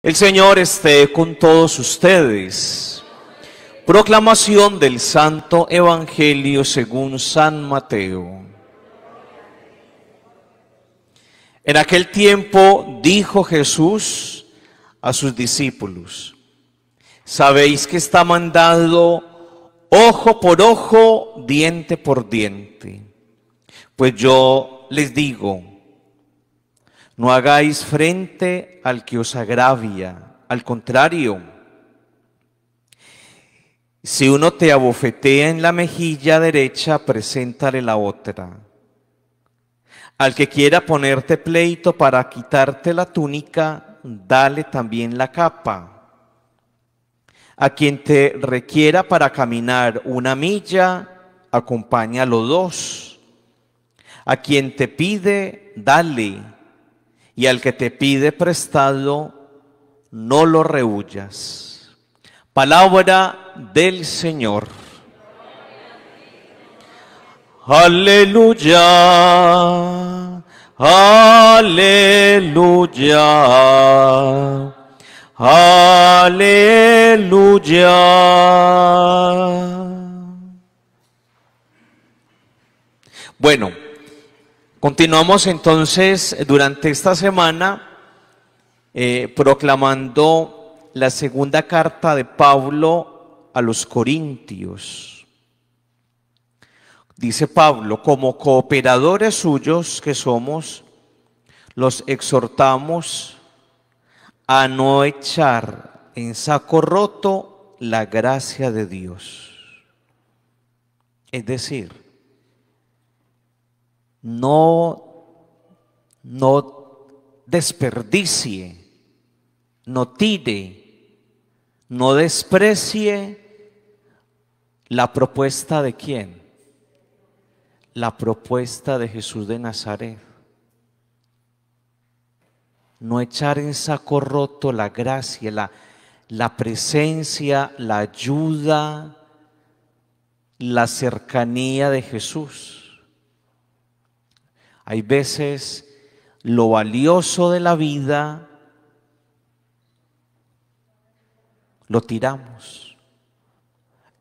El Señor esté con todos ustedes. Proclamación del Santo Evangelio según San Mateo. En aquel tiempo dijo Jesús a sus discípulos, sabéis que está mandado ojo por ojo, diente por diente. Pues yo les digo, no hagáis frente al que os agravia, al contrario. Si uno te abofetea en la mejilla derecha, preséntale la otra. Al que quiera ponerte pleito para quitarte la túnica, dale también la capa. A quien te requiera para caminar una milla, acompáñalo dos. A quien te pide, dale y al que te pide prestado, no lo rehuyas. Palabra del Señor. Aleluya, aleluya, aleluya. Bueno, Continuamos entonces durante esta semana eh, proclamando la segunda carta de Pablo a los Corintios. Dice Pablo, como cooperadores suyos que somos, los exhortamos a no echar en saco roto la gracia de Dios. Es decir, no, no desperdicie, no tire, no desprecie la propuesta de quién? La propuesta de Jesús de Nazaret. No echar en saco roto la gracia, la, la presencia, la ayuda, la cercanía de Jesús. Hay veces lo valioso de la vida lo tiramos.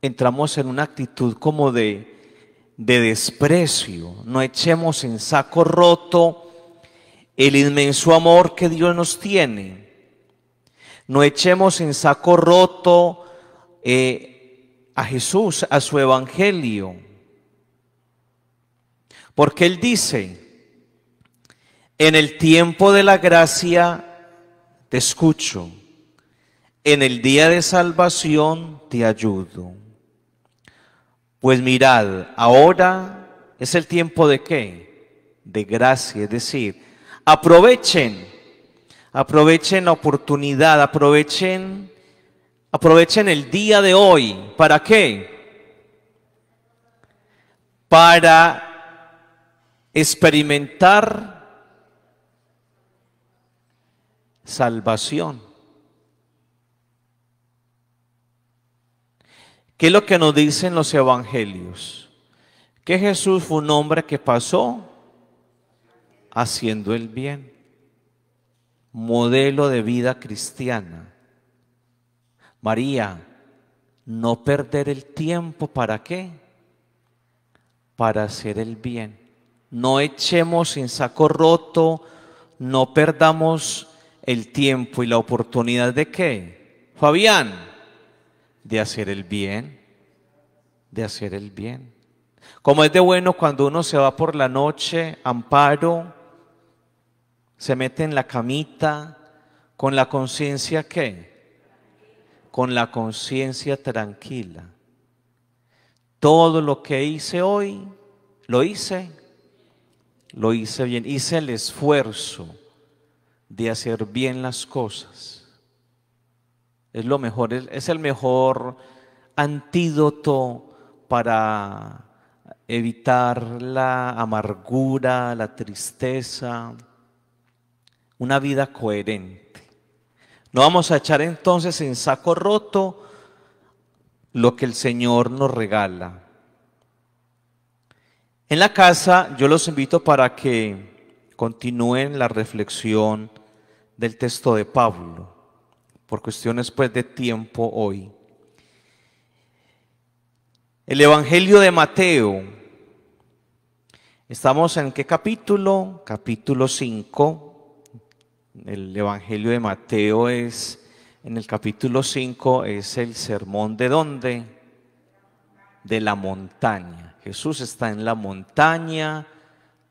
Entramos en una actitud como de, desprecio. No echemos en saco roto el inmenso amor que Dios nos tiene. No echemos en saco roto eh, a Jesús, a su evangelio. Porque Él dice, en el tiempo de la gracia te escucho. En el día de salvación te ayudo. Pues mirad, ahora es el tiempo de qué? De gracia, es decir, aprovechen, aprovechen la oportunidad, aprovechen, aprovechen el día de hoy. ¿Para qué? Para experimentar salvación. ¿Qué es lo que nos dicen los evangelios? Que Jesús fue un hombre que pasó haciendo el bien, modelo de vida cristiana. María, no perder el tiempo, ¿para qué? Para hacer el bien. No echemos en saco roto, no perdamos el tiempo y la oportunidad de qué? Fabián, de hacer el bien, de hacer el bien. Como es de bueno cuando uno se va por la noche, amparo, se mete en la camita, con la conciencia qué? Con la conciencia tranquila. Todo lo que hice hoy, lo hice, lo hice bien, hice el esfuerzo de hacer bien las cosas. Es lo mejor, es, el mejor antídoto para evitar la amargura, la tristeza, una vida coherente. No vamos a echar entonces en saco roto lo que el Señor nos regala. En la casa yo los invito para que continúen la reflexión del texto de Pablo, por cuestiones pues de tiempo hoy. El Evangelio de Mateo. Estamos en qué capítulo? Capítulo 5. El Evangelio de Mateo es, en el capítulo 5 es el sermón de dónde? De la montaña. Jesús está en la montaña,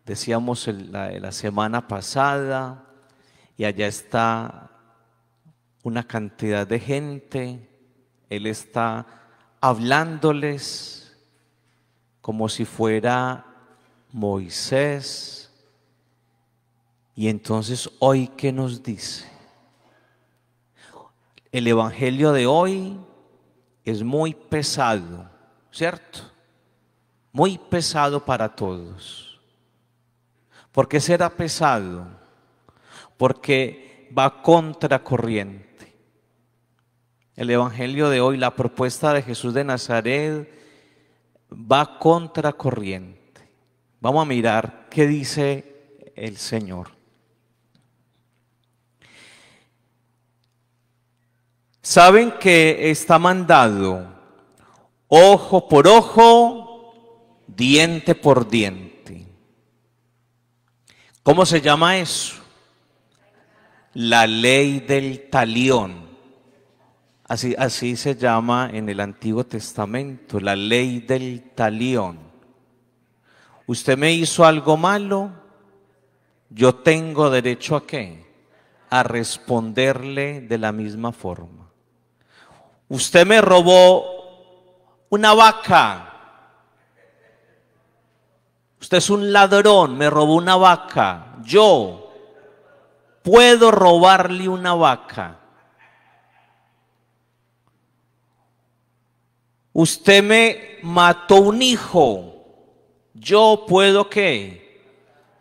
decíamos la, la semana pasada, y allá está una cantidad de gente, Él está hablándoles como si fuera Moisés. Y entonces hoy, ¿qué nos dice? El Evangelio de hoy es muy pesado, ¿cierto? Muy pesado para todos. ¿Por qué será pesado? porque va contracorriente. El Evangelio de hoy, la propuesta de Jesús de Nazaret, va contracorriente. Vamos a mirar qué dice el Señor. Saben que está mandado ojo por ojo, diente por diente. ¿Cómo se llama eso? la ley del talión. Así, así se llama en el Antiguo Testamento, la ley del talión. Usted me hizo algo malo, yo tengo derecho a qué? A responderle de la misma forma. Usted me robó una vaca. Usted es un ladrón, me robó una vaca. Yo puedo robarle una vaca. Usted me mató un hijo. Yo puedo qué?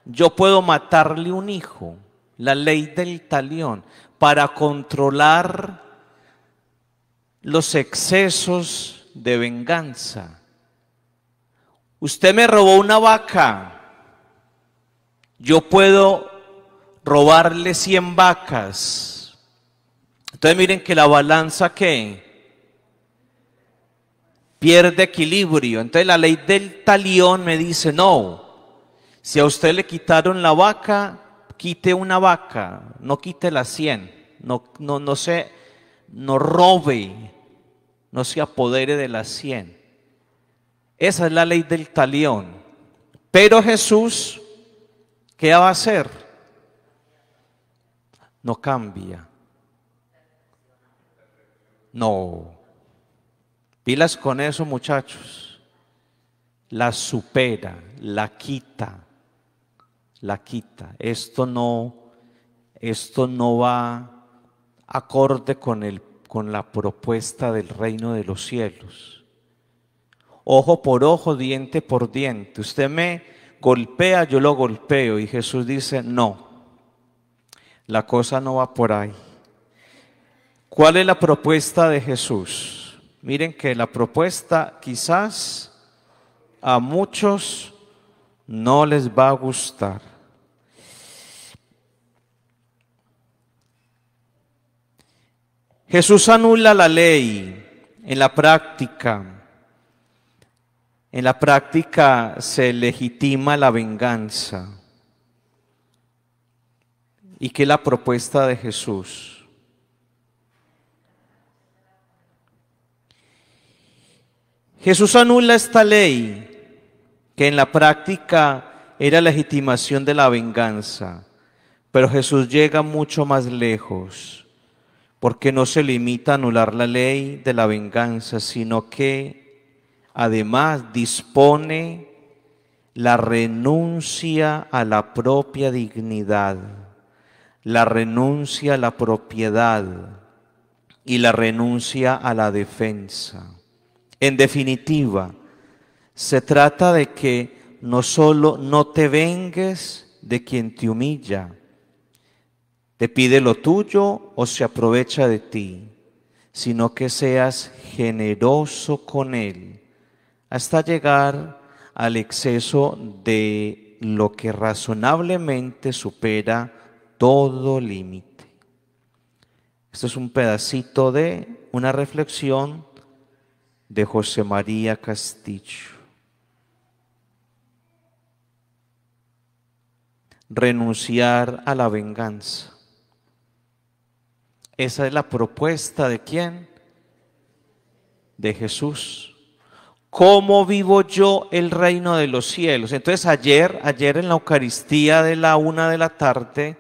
Yo puedo matarle un hijo. La ley del talión para controlar los excesos de venganza. Usted me robó una vaca. Yo puedo robarle 100 vacas. Entonces miren que la balanza que pierde equilibrio. Entonces la ley del talión me dice, no, si a usted le quitaron la vaca, quite una vaca, no quite las 100, no, no, no se, no robe, no se apodere de las 100. Esa es la ley del talión. Pero Jesús, ¿qué va a hacer? no cambia. No. Pilas con eso, muchachos. La supera, la quita, la quita. Esto no, esto no va acorde con, con la propuesta del reino de los cielos. Ojo por ojo, diente por diente. Usted me golpea, yo lo golpeo. Y Jesús dice, no, la cosa no va por ahí. ¿Cuál es la propuesta de Jesús? Miren que la propuesta quizás a muchos no les va a gustar. Jesús anula la ley en la práctica. En la práctica se legitima la venganza. ¿Y que la propuesta de Jesús? Jesús anula esta ley que en la práctica era legitimación de la venganza, pero Jesús llega mucho más lejos, porque no se limita a anular la ley de la venganza, sino que además dispone la renuncia a la propia dignidad la renuncia a la propiedad y la renuncia a la defensa. En definitiva, se trata de que no solo no te vengues de quien te humilla, te pide lo tuyo o se aprovecha de ti, sino que seas generoso con él hasta llegar al exceso de lo que razonablemente supera todo límite. Esto es un pedacito de una reflexión de José María Castillo. Renunciar a la venganza. Esa es la propuesta de quién? De Jesús. ¿Cómo vivo yo el reino de los cielos? Entonces ayer, ayer en la Eucaristía de la una de la tarde,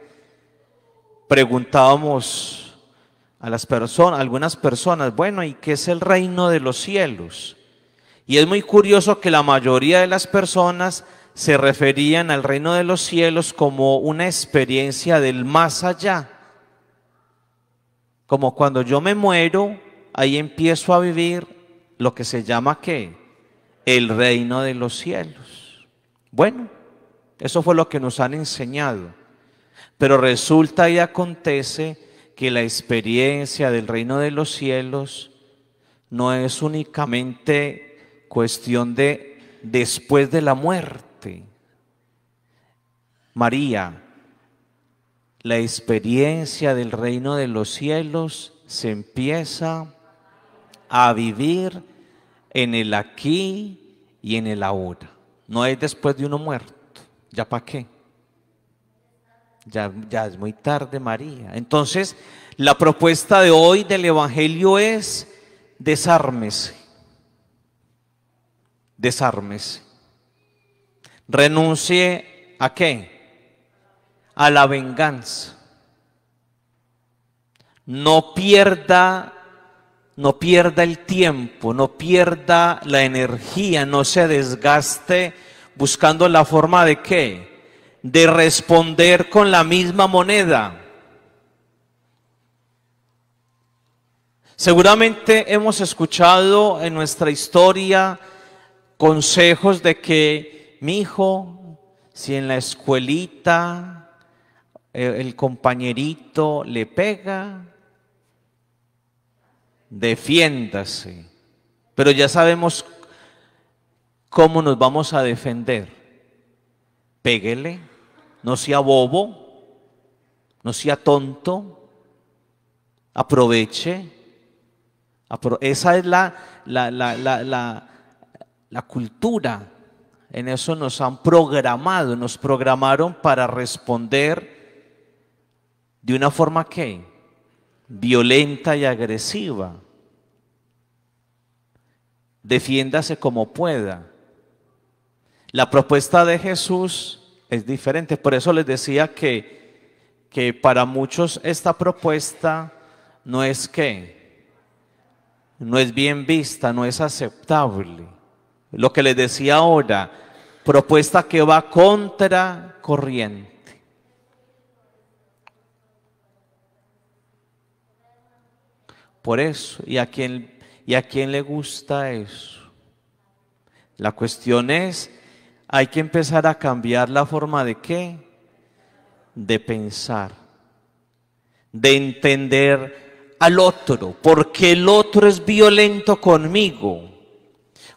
preguntábamos a las personas, algunas personas, bueno, ¿y qué es el reino de los cielos? Y es muy curioso que la mayoría de las personas se referían al reino de los cielos como una experiencia del más allá. Como cuando yo me muero, ahí empiezo a vivir lo que se llama qué? El reino de los cielos. Bueno, eso fue lo que nos han enseñado. Pero resulta y acontece que la experiencia del reino de los cielos no es únicamente cuestión de después de la muerte. María, la experiencia del reino de los cielos se empieza a vivir en el aquí y en el ahora. No es después de uno muerto. ¿Ya para qué? Ya, es muy tarde, María. Entonces, la propuesta de hoy del Evangelio es desármese. Desármese. Renuncie a qué? A la venganza. No pierda no pierda el tiempo, no pierda la energía, no se desgaste buscando la forma de qué? de responder con la misma moneda. Seguramente hemos escuchado en nuestra historia consejos de que mi hijo, si en la escuelita eh, el compañerito le pega, defiéndase. Pero ya sabemos cómo nos vamos a defender. Péguele no sea bobo, no sea tonto, aproveche. esa es la, la, la cultura. En eso nos han programado, nos programaron para responder de una forma que violenta y agresiva. Defiéndase como pueda. La propuesta de Jesús es diferente. Por eso les decía que, que para muchos esta propuesta no es que, no es bien vista, no es aceptable. Lo que les decía ahora, propuesta que va contra corriente. Por eso, ¿y a quién, y a quién le gusta eso? La cuestión es hay que empezar a cambiar la forma de qué? De pensar, de entender al otro, porque el otro es violento conmigo,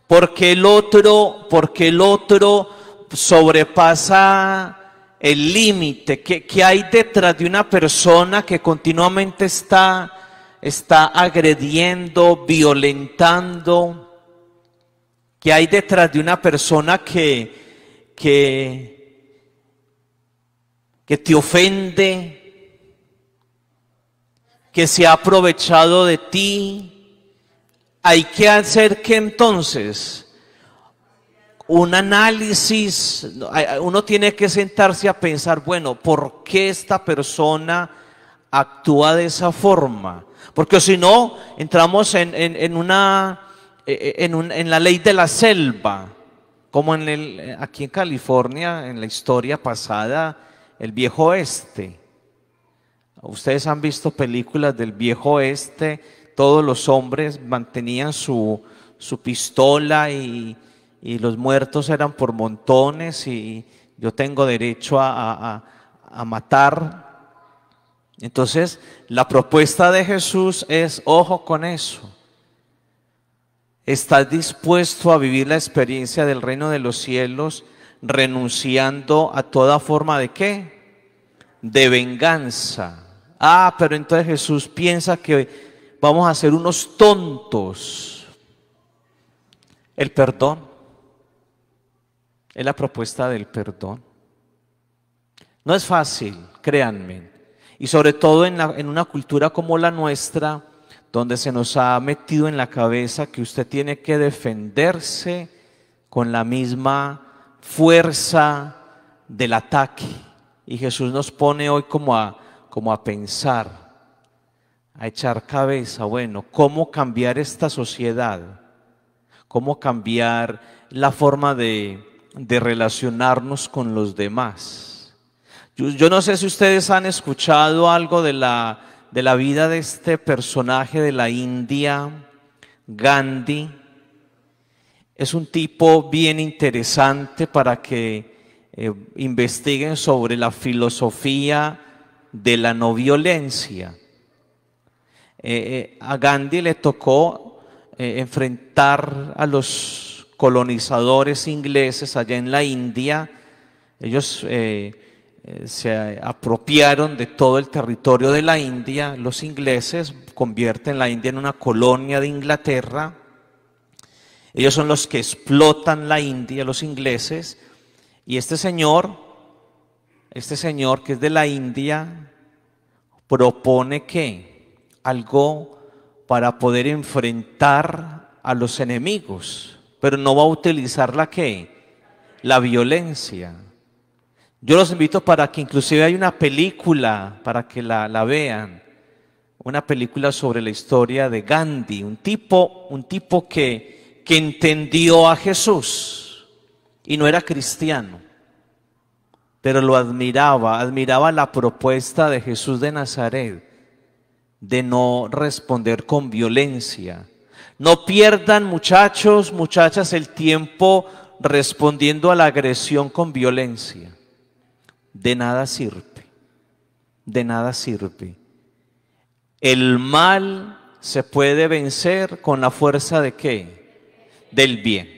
porque el otro, porque el otro sobrepasa el límite que, que, hay detrás de una persona que continuamente está, está agrediendo, violentando, que hay detrás de una persona que, que, te ofende, que se ha aprovechado de ti. Hay que hacer que entonces un análisis, uno tiene que sentarse a pensar, bueno, ¿por qué esta persona actúa de esa forma? Porque si no, entramos en una eh, eh, en, la ley de la selva, como en el, eh, aquí en California, en la historia pasada, el viejo oeste. Ustedes han visto películas del viejo oeste, todos los hombres mantenían su, su pistola y, y, los muertos eran por montones y yo tengo derecho a, a, a matar. Entonces, la propuesta de Jesús es, ojo con eso. ¿Estás dispuesto a vivir la experiencia del reino de los cielos renunciando a toda forma de qué? De venganza. Ah, pero entonces Jesús piensa que vamos a ser unos tontos. El perdón es la propuesta del perdón. No es fácil, créanme. Y sobre todo en, en una cultura como la nuestra, donde se nos ha metido en la cabeza que usted tiene que defenderse con la misma fuerza del ataque. Y Jesús nos pone hoy como a, como a pensar, a echar cabeza, bueno, ¿cómo cambiar esta sociedad? ¿Cómo cambiar la forma de, relacionarnos con los demás? yo no sé si ustedes han escuchado algo de la de la vida de este personaje de la India, Gandhi. Es un tipo bien interesante para que eh, investiguen sobre la filosofía de la no violencia. Eh, eh, a Gandhi le tocó enfrentar a los colonizadores ingleses allá en la India. Ellos eh, se apropiaron de todo el territorio de la India, los ingleses convierten la India en una colonia de Inglaterra, ellos son los que explotan la India, los ingleses, y este señor, este señor que es de la India, propone que algo para poder enfrentar a los enemigos, pero no va a utilizar la que, la violencia yo los invito para que inclusive hay una película, para que la, vean, una película sobre la historia de Gandhi, un tipo, un tipo que entendió a Jesús y no era cristiano, pero lo admiraba, admiraba la propuesta de Jesús de Nazaret de no responder con violencia. No pierdan muchachos, muchachas, el tiempo respondiendo a la agresión con violencia de nada sirve, de nada sirve. El mal se puede vencer con la fuerza de qué? Del bien.